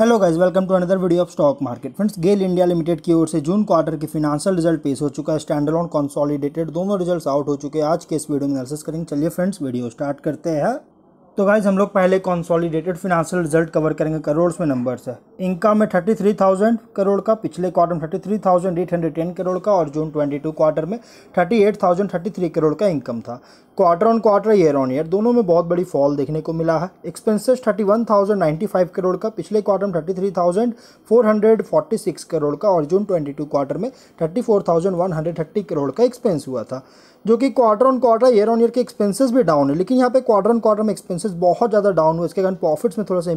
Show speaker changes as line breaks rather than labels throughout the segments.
hello guys welcome to another video of stock market friends GAIL India limited की ओर से June quarter के financial result पेश हो चुका है ऑन कॉन्सॉलिडेटेड दोनों रिजल्ट्स आउट हो चुके हैं आज के इस वीडियो में एनालिसिस करेंगे चलिए फ्रेंड्स वीडियो स्टार्ट करते हैं तो गाइज हम लोग पहले कॉन्सॉलीडेटेड फिनांशियल रिजल्ट कवर करेंगे करोड़ में नंबर है इनकम में थर्टी थ्री थाउजेंड करोड़ का पिछले क्वार्टर में thirty three thousand eight hundred ten crore का और जून ट्वेंटी टू क्वार्टर में thirty eight thousand thirty three crore का इनकम था quarter on quarter year on year दोनों में बहुत बड़ी फॉल देखने को मिला है एक्सपेंसेस 31,095 करोड़ का पिछले क्वार्टर में 33,446 करोड़ का और जून 22 क्वार्टर में 34,130 करोड़ का एक्सपेंस हुआ था जो कि quarter on quarter year on year के एक्सपेंसेस भी डाउन है लेकिन यहाँ पे क्वार्टर ऑन क्वार्टर में एक्सपेंसेस बहुत ज़्यादा डाउन हुआ इसके कारण प्रॉफिट्स में थोड़ा सा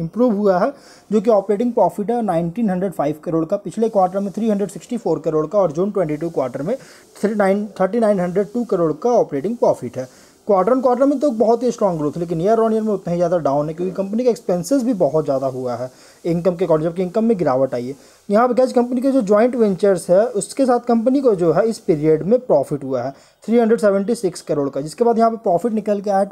इंप्रूव हुआ है जो कि ऑपरेटिंग प्रॉफिट है 1905 करोड़ का पिछले क्वार्टर में 364 करोड़ का और जून 22 क्वार्टर में थ्री करोड़ का ऑपरेटिंग प्रॉफिट प्रॉफिट है क्वार्टर क्वार्टर में तो बहुत ही स्ट्रॉन्ग ग्रोथ लेकिन ईयर ऑन ईयर में उतना ही ज़्यादा डाउन है क्योंकि कंपनी का एक्सपेंसेस भी बहुत ज़्यादा हुआ है इनकम के अकॉर्डिंग जबकि इनकम में गिरावट आई है यहाँ पर कैसे कंपनी के जो जॉइंट वेंचर्स है उसके साथ कंपनी को जो है इस पीरियड में प्रॉफिट हुआ है 376 करोड़ का जिसके बाद यहाँ पर प्रॉफिट निकल के आया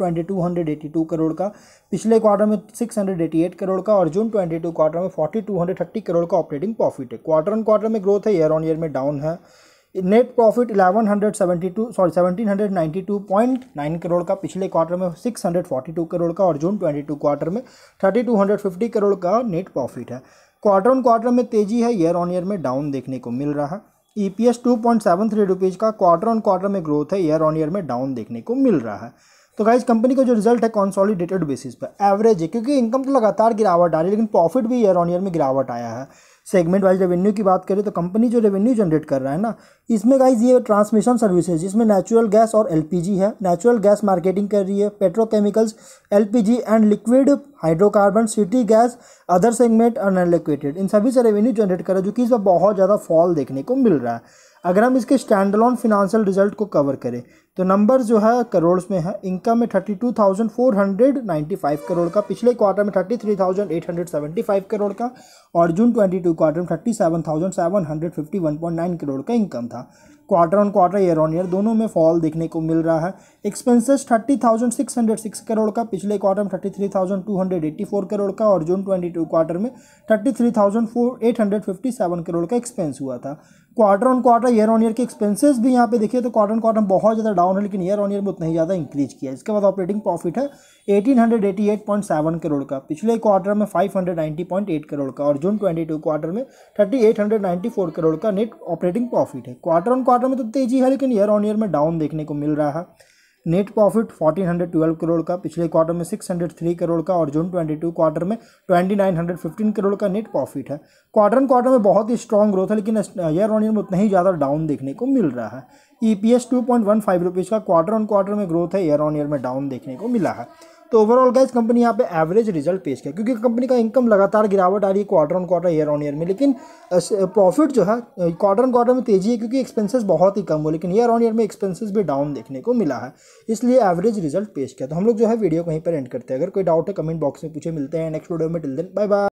टू करोड़ का पिछले क्वार्टर में 688 करोड़ का और जून 22 क्वार्टर में 4230 करोड़ का ऑपरेटिंग प्रॉफिट है क्वार्टर ऑन क्वार्टर में ग्रोथ है ईयर ऑन ईयर में डाउन है नेट प्रॉफिट 1172 सॉरी 1792.9 करोड़ का पिछले क्वार्टर में 642 करोड़ का और जून 22 क्वार्टर में 3250 करोड़ का नेट प्रॉफिट है क्वार्टर ऑन क्वार्टर में तेजी है ईयर ऑन ईयर में डाउन देखने को मिल रहा है E P S two point seven three rupees का क्वार्टर ऑन क्वार्टर में ग्रोथ है ईयर ऑन ईयर में डाउन देखने को मिल रहा है तो गाइज कंपनी का जो रिजल्ट है कॉन्सॉलिडेटेड बेसिस पर एवरेज है क्योंकि इनकम तो लगातार गिरावट आ रही है लेकिन प्रॉफिट भी ईयर ऑन ईयर में गिरावट आया है सेगमेंट वाइज रेवेन्यू की बात करें तो कंपनी जो रेवेन्यू जनरेट कर रहा है ना इसमें गाइज ये ट्रांसमिशन सर्विसेज जिसमें नेचुरल गैस और एलपीजी है नेचुरल गैस मार्केटिंग कर रही है petrochemicals LPG and liquid hydrocarbon city gas other segment unallocated इन सभी से रेवेन्यू जनरेट करा जो कि इस बहुत ज़्यादा फॉल देखने को मिल रहा है अगर हम इसके स्टैंड अलॉन फिनेंशियल रिजल्ट को कवर करें तो नंबर जो है करोड़ में है इनकम में thirty two thousand four hundred ninety five crore का पिछले क्वार्टर में thirty three thousand eight hundred seventy five crore का और जून ट्वेंटी टू क्वार्टर में thirty seven thousand seven hundred fifty one point nine crore का इनकम था quarter on quarter year on year दोनों में फॉल देखने को मिल रहा है expenses thirty thousand six hundred six crore का पिछले क्वार्टर में thirty three thousand two hundred eighty four crore का और जून ट्वेंटी टू क्वार्टर में thirty three thousand four eight hundred fifty seven crore का एक्सपेंस हुआ था quarter on quarter year on year के एक्सपेंसेस भी यहाँ पे देखिए तो क्वार्टर ऑन क्वार्टर बहुत ज़्यादा डाउन है लेकिन ईयर ऑन ईयर में उतना ही ज़्यादा इंक्रीज किया इसके बाद ऑपरेटिंग प्रॉफिट है eighteen hundred eighty eight point seven crore का पिछले क्वार्टर में five hundred ninety point eight crore का और जून ट्वेंटी टू क्वार्टर में thirty eight hundred ninety four crore का नेट ऑपरेटिंग प्रॉफिट है क्वार्टर ऑन क्वार्टर क्वार्टर में तो तेजी है लेकिन ईयर ऑन ईयर में डाउन देखने को मिल रहा है नेट प्रॉफिट 1412 करोड़ का पिछले क्वार्टर में 603 करोड़ का और जून 22 क्वार्टर में 2915 करोड़ का नेट प्रॉफिट है क्वार्टर एंड क्वार्टर में बहुत ही स्ट्रॉन्ग ग्रोथ है लेकिन ईयर ऑन ईयर में उतना ही ज़्यादा डाउन देखने को मिल रहा है ई पी एस का क्वार्टर ऑन क्वार्टर में ग्रोथ है ईयर ऑन ईयर में डाउन देखने को मिला है तो ओवरऑल गाइज कंपनी यहाँ पे एवरेज रिजल्ट पेश किया क्योंकि कंपनी का इनकम लगातार गिरावट आ रही है quarter on quarter year on year में लेकिन प्रॉफिट जो है क्वार्टर ऑन क्वार्टर में तेजी है क्योंकि एक्सपेंसेस बहुत ही कम हो लेकिन ईयर ऑन ईयर में एक्सपेंसेस भी डाउन देखने को मिला है इसलिए एवरेज रिजल्ट पेश किया तो हम लोग जो है वीडियो कहीं पर एंड करते हैं अगर कोई डाउट है कमेंट बॉक्स में पूछे मिलते हैं नेक्स्ट वीडियो में टिल दिन बाय बाय